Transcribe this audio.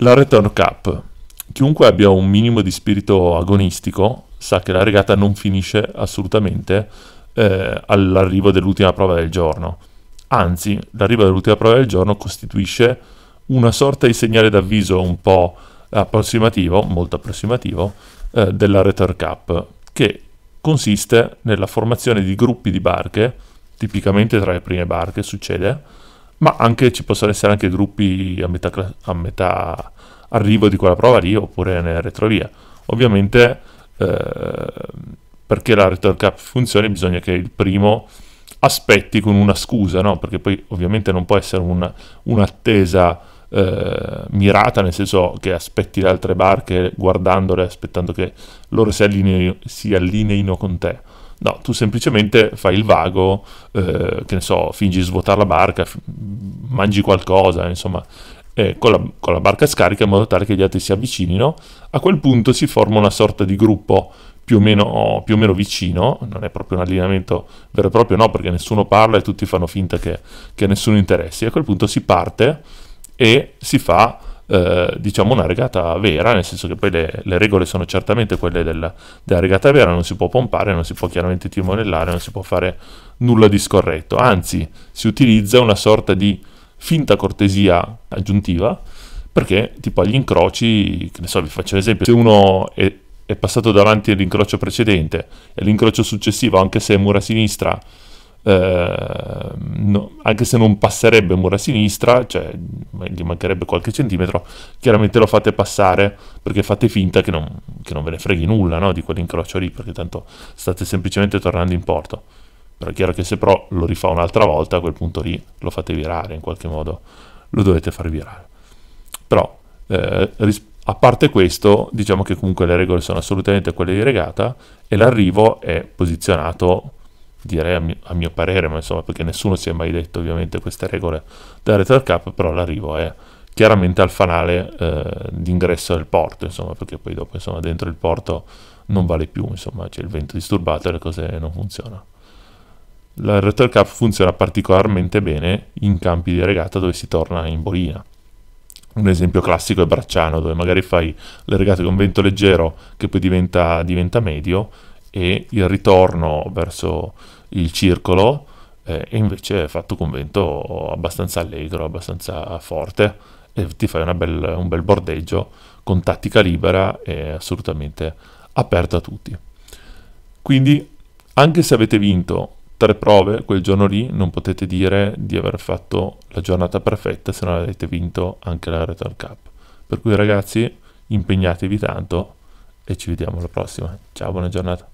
La Return Cup. Chiunque abbia un minimo di spirito agonistico sa che la regata non finisce assolutamente eh, all'arrivo dell'ultima prova del giorno. Anzi, l'arrivo dell'ultima prova del giorno costituisce una sorta di segnale d'avviso un po' approssimativo, molto approssimativo, eh, della Return Cup, che consiste nella formazione di gruppi di barche, tipicamente tra le prime barche succede, ma anche ci possono essere anche gruppi a metà, a metà arrivo di quella prova lì oppure nella retrovia. Ovviamente eh, perché la Return Cup funzioni bisogna che il primo aspetti con una scusa, no? perché poi ovviamente non può essere una, un'attesa eh, mirata, nel senso che aspetti le altre barche guardandole, aspettando che loro si allineino, si allineino con te No, tu semplicemente fai il vago, eh, che ne so, fingi di svuotare la barca, f- mangi qualcosa, insomma, eh, con, la, con, la, barca scarica in modo tale che gli altri si avvicinino. A quel punto si forma una sorta di gruppo più o, meno, più o meno vicino, non è proprio un allineamento vero e proprio, no, perché nessuno parla e tutti fanno finta che, che nessuno interessi. A quel punto si parte e si fa eh, diciamo una regata vera, nel senso che poi le, le regole sono certamente quelle della, della, regata vera, non si può pompare, non si può chiaramente timonellare, non si può fare nulla di scorretto, anzi si utilizza una sorta di finta cortesia aggiuntiva perché tipo agli incroci, che ne so, vi faccio un esempio, se uno è, è passato davanti all'incrocio precedente e all'incrocio successivo, anche se è mura sinistra, eh, no, anche se non passerebbe mura a sinistra, cioè gli mancherebbe qualche centimetro, chiaramente lo fate passare perché fate finta che non, che non ve ne freghi nulla no, di quell'incrocio lì, perché tanto state semplicemente tornando in porto. Però è chiaro che se però lo rifà un'altra volta, a quel punto lì lo fate virare, in qualche modo lo dovete far virare. Però eh, rispetto a parte questo, diciamo che comunque le regole sono assolutamente quelle di regata e l'arrivo è posizionato direi a mio, a mio, parere, ma insomma perché nessuno si è mai detto ovviamente queste regole della Retro Cup, però l'arrivo è chiaramente al fanale eh, d'ingresso del porto, insomma, perché poi dopo insomma, dentro il porto non vale più, insomma, c'è il vento disturbato e le cose non funzionano. La Retro Cup funziona particolarmente bene in campi di regata dove si torna in bolina. Un esempio classico è Bracciano, dove magari fai le regate con vento leggero che poi diventa, diventa medio, e il ritorno verso il circolo eh, è invece fatto con vento abbastanza allegro, abbastanza forte e ti fai bel, un bel bordeggio con tattica libera e assolutamente aperta a tutti. Quindi anche se avete vinto tre prove quel giorno lì non potete dire di aver fatto la giornata perfetta se non avete vinto anche la Return Cup. Per cui ragazzi impegnatevi tanto e ci vediamo alla prossima. Ciao, buona giornata.